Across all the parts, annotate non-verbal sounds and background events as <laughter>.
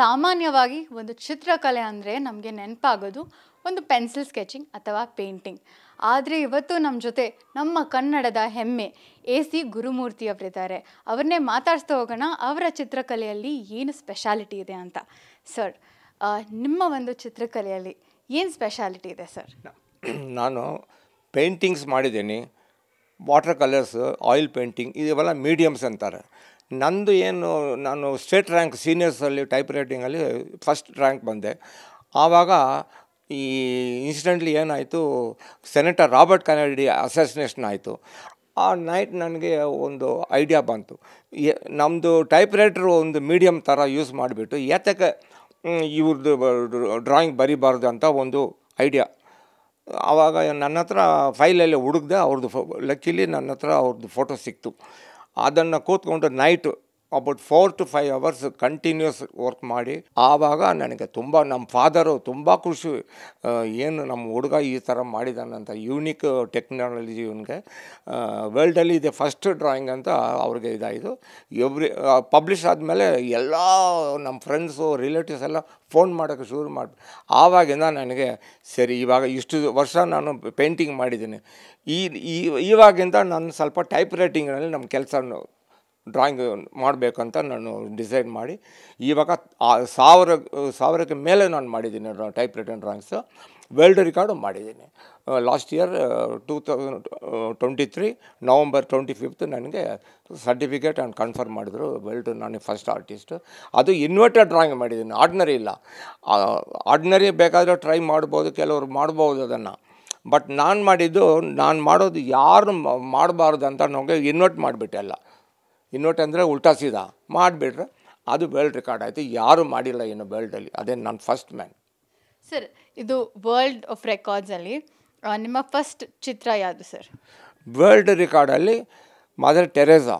ಸಾಮಾನ್ಯವಾಗಿ ಒಂದು ಚಿತ್ರಕಲೆ ಅಂದರೆ ನಮಗೆ ನೆನಪಾಗೋದು ಒಂದು ಪೆನ್ಸಿಲ್ ಸ್ಕೆಚಿಂಗ್ ಅಥವಾ ಪೇಂಟಿಂಗ್ ಆದರೆ ಇವತ್ತು ನಮ್ಮ ಜೊತೆ ನಮ್ಮ ಕನ್ನಡದ ಹೆಮ್ಮೆ ಎ ಸಿ ಗುರುಮೂರ್ತಿ ಅವರಿದ್ದಾರೆ ಅವ್ರನ್ನೇ ಮಾತಾಡಿಸ್ತಾ ಹೋಗೋಣ ಅವರ ಚಿತ್ರಕಲೆಯಲ್ಲಿ ಏನು ಸ್ಪೆಷಾಲಿಟಿ ಇದೆ ಅಂತ ಸರ್ ನಿಮ್ಮ ಒಂದು ಚಿತ್ರಕಲೆಯಲ್ಲಿ ಏನು ಸ್ಪೆಷಾಲಿಟಿ ಇದೆ ಸರ್ <clears throat> ನಾನು ಪೇಂಟಿಂಗ್ಸ್ ಮಾಡಿದ್ದೀನಿ ವಾಟರ್ ಕಲರ್ಸ್ ಆಯಿಲ್ ಪೇಂಟಿಂಗ್ ಇದೆಲ್ಲ ಮೀಡಿಯಮ್ಸ್ ಅಂತಾರೆ ನಂದು ಏನು ನಾನು ಸ್ಟೇಟ್ ರ್ಯಾಂಕ್ ಸೀನಿಯರ್ಸಲ್ಲಿ ಟೈಪ್ ರೈಟಿಂಗಲ್ಲಿ ಫಸ್ಟ್ ರ್ಯಾಂಕ್ ಬಂದೆ ಆವಾಗ ಈ ಇನ್ಸಿಡೆಂಟ್ಲಿ ಏನಾಯಿತು ಸೆನೆಟರ್ ರಾಬರ್ಟ್ ಕನಡಿ ಅಸೋಸಿನೇಷನ್ ಆಯಿತು ಆ ನೈಟ್ ನನಗೆ ಒಂದು ಐಡಿಯಾ ಬಂತು ನಮ್ಮದು ಟೈಪ್ ರೈಟ್ರು ಒಂದು ಮೀಡಿಯಮ್ ಥರ ಯೂಸ್ ಮಾಡಿಬಿಟ್ಟು ಏತಕ್ಕೆ ಇವ್ರದ್ದು ಡ್ರಾಯಿಂಗ್ ಬರಿಬಾರ್ದು ಅಂತ ಒಂದು ಐಡಿಯಾ ಆವಾಗ ನನ್ನ ಹತ್ರ ಫೈಲಲ್ಲಿ ಹುಡುಕ್ದೆ ಅವ್ರದ್ದು ಫೋ ಲಕ್ಕಿಲಿ ನನ್ನ ಹತ್ರ ಅವ್ರದ್ದು ಫೋಟೋ ಸಿಕ್ತು ಅದನ್ನು ಕೂತ್ಕೊಂಡು night about four to five hours continuous work ಮಾಡಿ ಆವಾಗ ನನಗೆ ತುಂಬ ನಮ್ಮ ಫಾದರು ತುಂಬ ಖುಷಿ ಏನು ನಮ್ಮ ಹುಡುಗ ಈ ಥರ ಮಾಡಿದಾನಂತ ಯೂನಿಕ್ ಟೆಕ್ನಾಲಜಿ ಇವನಿಗೆ ವರ್ಲ್ಡಲ್ಲಿ ಇದೆ ಫಸ್ಟ್ ಡ್ರಾಯಿಂಗ್ ಅಂತ ಅವ್ರಿಗೆ ಇದಾಯಿತು ಎವ್ರಿ ಪಬ್ಲಿಷ್ ಆದಮೇಲೆ ಎಲ್ಲ ನಮ್ಮ ಫ್ರೆಂಡ್ಸು ರಿಲೇಟಿವ್ಸ್ ಎಲ್ಲ ಫೋನ್ ಮಾಡೋಕ್ಕೆ ಶುರು ಮಾಡಿ ಆವಾಗಿಂದ ನನಗೆ ಸರಿ ಇವಾಗ ಇಷ್ಟು ವರ್ಷ ನಾನು ಪೇಂಟಿಂಗ್ ಮಾಡಿದ್ದೀನಿ ಈ ಇವಾಗಿಂದ ನಾನು ಸ್ವಲ್ಪ ಟೈಪ್ ರೈಟಿಂಗ್ನಲ್ಲಿ ನಮ್ಮ ಕೆಲಸ ಡ್ರಾಯಿಂಗ್ ಮಾಡಬೇಕಂತ ನಾನು ಡಿಸೈಡ್ ಮಾಡಿ ಇವಾಗ ಸಾವಿರ ಸಾವಿರಕ್ಕೆ ಮೇಲೆ ನಾನು ಮಾಡಿದ್ದೀನಿ typewritten drawings world record ಮಾಡಿದ್ದೀನಿ last year two thousand twenty three November twenty fifth ನನಗೆ ಸರ್ಟಿಫಿಕೇಟ್ ಆ್ಯಂಡ್ ಕನ್ಫರ್ಮ್ ಮಾಡಿದ್ರು ವರ್ಲ್ಡ್ ನಾನು ಫಸ್ಟ್ ಆರ್ಟಿಸ್ಟು ಅದು ಇನ್ವರ್ಟೆಡ್ ಡ್ರಾಯಿಂಗ್ ಮಾಡಿದ್ದೀನಿ ಆರ್ಡ್ನರಿ ಇಲ್ಲ ಆರ್ಡ್ನರಿ ಬೇಕಾದರೆ ಟ್ರೈ ಮಾಡ್ಬೋದು ಕೆಲವರು ಮಾಡ್ಬೋದು ಅದನ್ನು ಬಟ್ ನಾನು ಮಾಡಿದ್ದು ನಾನು ಮಾಡೋದು ಯಾರು ಮಾಡಬಾರ್ದು ಅಂತ ನನಗೆ ಇನ್ವರ್ಟ್ ಮಾಡಿಬಿಟ್ಟೆ ಇನ್ನೊಟ್ಟು ಅಂದರೆ ಉಲ್ಟಾ ಸೀದಾ ಮಾಡಿಬಿಟ್ರೆ ಅದು ವರ್ಲ್ಡ್ ರೆಕಾರ್ಡ್ ಆಯಿತು ಯಾರೂ ಮಾಡಿಲ್ಲ ಇನ್ನು ವರ್ಲ್ಡಲ್ಲಿ ಅದೇ ನನ್ನ ಫಸ್ಟ್ ಮ್ಯಾನ್ ಸರ್ ಇದು ವರ್ಲ್ಡ್ ಆಫ್ ರೆಕಾರ್ಡ್ಸಲ್ಲಿ ನಿಮ್ಮ ಫಸ್ಟ್ ಚಿತ್ರ ಯಾವುದು ಸರ್ ವರ್ಲ್ಡ್ ರೆಕಾರ್ಡಲ್ಲಿ Mother Teresa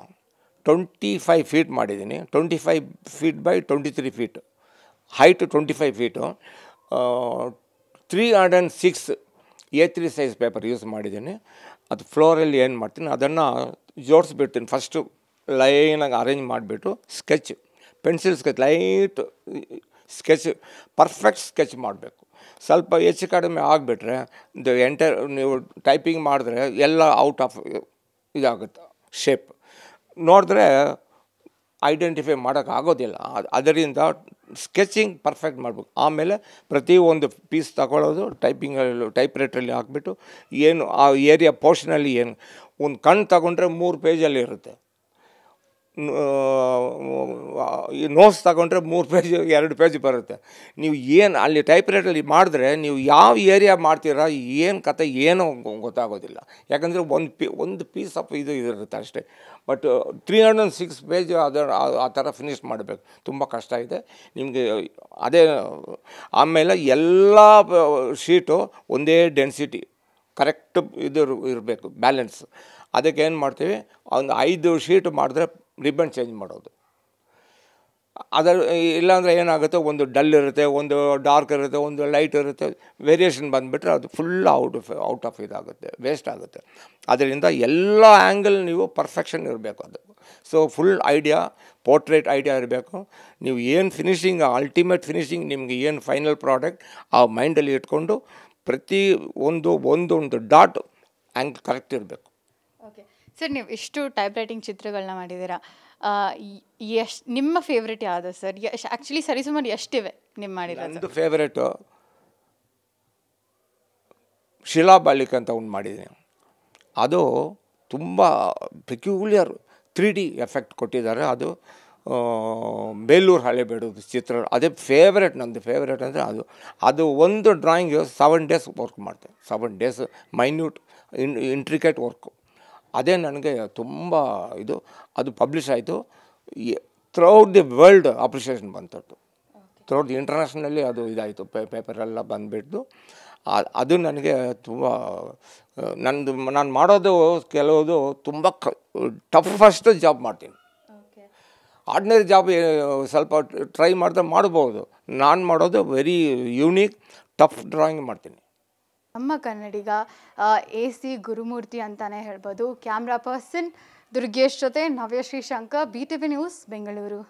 twenty five feet ಮಾಡಿದ್ದೀನಿ twenty five feet by twenty three feet height twenty five feet three hundred and six A three size paper use ಮಾಡಿದ್ದೀನಿ ಅದು ಫ್ಲೋರಲ್ಲಿ ಏನು ಮಾಡ್ತೀನಿ ಅದನ್ನು ಜೋಡಿಸ್ಬಿಡ್ತೀನಿ ಫಸ್ಟು ಲೈನಾಗಿ ಅರೇಂಜ್ ಮಾಡಿಬಿಟ್ಟು sketch pencil sketch light sketch perfect sketch ಮಾಡಬೇಕು ಸ್ವಲ್ಪ ಹೆಚ್ಚು ಕಡಿಮೆ ಆಗಿಬಿಟ್ರೆ ದ ಎಂಟೈರ್ ನೀವು ಟೈಪಿಂಗ್ ಮಾಡಿದ್ರೆ ಎಲ್ಲ ಔಟ್ ಆಫ್ ಇದಾಗುತ್ತೆ ಶೇಪ್ ನೋಡಿದ್ರೆ ಐಡೆಂಟಿಫೈ ಮಾಡೋಕ್ಕಾಗೋದಿಲ್ಲ ಅದರಿಂದ ಸ್ಕೆಚಿಂಗ್ ಪರ್ಫೆಕ್ಟ್ ಮಾಡಬೇಕು ಆಮೇಲೆ ಪ್ರತಿ ಒಂದು ಪೀಸ್ ತಗೊಳ್ಳೋದು ಟೈಪಿಂಗಲ್ಲಿ ಟೈಪ್ ರೈಟ್ರಲ್ಲಿ ಹಾಕ್ಬಿಟ್ಟು ಏನು ಆ ಏರಿಯಾ ಪೋರ್ಷನಲ್ಲಿ ಏನು ಒಂದು ಕಣ್ಣು ತಗೊಂಡ್ರೆ ಮೂರು ಪೇಜಲ್ಲಿ ಇರುತ್ತೆ ಈ ನೋಟ್ಸ್ ತಗೊಂಡ್ರೆ ಮೂರು ಪೇಜ್ ಎರಡು ಪೇಜ್ ಬರುತ್ತೆ ನೀವು ಏನು ಅಲ್ಲಿ ಟೈಪ್ ರೈಟಲ್ಲಿ ಮಾಡಿದ್ರೆ ನೀವು ಯಾವ ಏರಿಯಾ ಮಾಡ್ತೀರಾ ಏನು ಕತೆ ಏನೋ ಗೊತ್ತಾಗೋದಿಲ್ಲ ಯಾಕಂದರೆ ಒಂದು ಪಿ ಒಂದು ಪೀಸ್ ಆಫ್ ಇದು ಇದಿರುತ್ತೆ ಅಷ್ಟೇ but three hundred and six page ಅದರ ಆ ಥರ ಫಿನಿಷ್ ಮಾಡಬೇಕು ತುಂಬ ಕಷ್ಟ ಇದೆ ನಿಮಗೆ ಅದೇ ಆಮೇಲೆ ಎಲ್ಲ ಶೀಟು ಒಂದೇ ಡೆನ್ಸಿಟಿ ಕರೆಕ್ಟ್ ಇದು ಇರಬೇಕು ಬ್ಯಾಲೆನ್ಸ್ ಅದಕ್ಕೆ ಏನು ಮಾಡ್ತೀವಿ ಒಂದು ಐದು ಶೀಟ್ ಮಾಡಿದ್ರೆ ರಿಬ್ಬನ್ ಚೇಂಜ್ ಮಾಡೋದು ಅದರ ಇಲ್ಲಾಂದರೆ ಏನಾಗುತ್ತೆ ಒಂದು ಡಲ್ ಇರುತ್ತೆ ಒಂದು ಡಾರ್ಕ್ ಇರುತ್ತೆ ಒಂದು ಲೈಟ್ ಇರುತ್ತೆ ವೇರಿಯೇಷನ್ ಬಂದುಬಿಟ್ರೆ ಅದು full out of out of ಇದಾಗುತ್ತೆ ವೇಸ್ಟ್ ಆಗುತ್ತೆ ಅದರಿಂದ ಎಲ್ಲ ಆ್ಯಂಗಲ್ ನೀವು ಪರ್ಫೆಕ್ಷನ್ ಇರಬೇಕು ಅದು so full idea portrait idea ಇರಬೇಕು ನೀವು ಏನು ಫಿನಿಷಿಂಗ್ ಅಲ್ಟಿಮೇಟ್ ಫಿನಿಷಿಂಗ್ ನಿಮಗೆ ಏನು ಫೈನಲ್ ಪ್ರಾಡಕ್ಟ್ ಆ ಮೈಂಡಲ್ಲಿ ಇಟ್ಕೊಂಡು ಪ್ರತಿ ಒಂದು ಒಂದೊಂದು ಡಾಟ್ ಆ್ಯಂಗ್ ಕರೆಕ್ಟ್ ಇರಬೇಕು ಓಕೆ ಸರ್ ನೀವು ಇಷ್ಟು ಟೈಪ್ ರೈಟಿಂಗ್ ಚಿತ್ರಗಳನ್ನ ಮಾಡಿದ್ದೀರಾ ಎಷ್ಟು ನಿಮ್ಮ ಫೇವ್ರೆಟ್ ಯಾವುದು ಸರ್ ಎಷ್ಟು ಆ್ಯಕ್ಚುಲಿ ಸರಿಸುಮಾರು ಎಷ್ಟಿವೆ ನಿಮ್ಮ ಮಾಡಿರೋದು ಫೇವ್ರೇಟು ಶಿಲಾ ಬಾಳಿಕ ಅಂತ ಒಂದು ಮಾಡಿದ್ದೀನಿ ಅದು ತುಂಬ ಪೆಕ್ಯುಲಿಯರ್ ತ್ರೀ ಡಿ ಎಫೆಕ್ಟ್ ಕೊಟ್ಟಿದ್ದಾರೆ ಅದು ಬೇಲೂರು ಬೇಡ ಚಿತ್ರ ಅದೇ ಫೇವ್ರೇಟ್ ನಂದು ಫೇವ್ರೇಟ್ ಅಂದರೆ ಅದು ಅದು ಒಂದು ಡ್ರಾಯಿಂಗ್ ಸೆವೆನ್ ಡೇಸ್ ವರ್ಕ್ ಮಾಡ್ತೇನೆ seven days minute in intricate work ಅದೇ ನನಗೆ ತುಂಬ ಇದು ಅದು ಪಬ್ಲಿಷ್ ಆಯಿತು ಥ್ರೌಟ್ ದಿ ವರ್ಲ್ಡ್ ಅಪ್ರಿಷಿಯೇಷನ್ ಬಂತದ್ದು ಥ್ರೌಟ್ ದಿ ಇಂಟರ್ನ್ಯಾಷನಲ್ಲಿ ಅದು ಇದಾಯಿತು ಪೇ ಪೇಪರೆಲ್ಲ ಬಂದುಬಿಟ್ಟು ಅದು ನನಗೆ ತುಂಬ ನಂದು ನಾನು ಮಾಡೋದು ಕೆಲವೊಂದು ತುಂಬ ಕ ಟಫಸ್ಟ್ ಜಾಬ್ ಮಾಡ್ತೀನಿ ಆರ್ಡಿನರಿ ಜಾಬ್ ಸ್ವಲ್ಪ ಟ್ರೈ ಮಾಡಿದ್ರೆ ಮಾಡ್ಬೋದು ನಾನು ಮಾಡೋದು ವೆರಿ ಯೂನೀಕ್ ಟಫ್ ಡ್ರಾಯಿಂಗ್ ಮಾಡ್ತೀನಿ ನಮ್ಮ ಕನ್ನಡಿಗ ಎ ಸಿ ಗುರುಮೂರ್ತಿ ಅಂತಾನೆ ಹೇಳ್ಬೋದು ಕ್ಯಾಮ್ರಾ ಪರ್ಸನ್ ದುರ್ಗೇಶ್ ಜೊತೆ Navyashree Shankar B T V news Bengaluru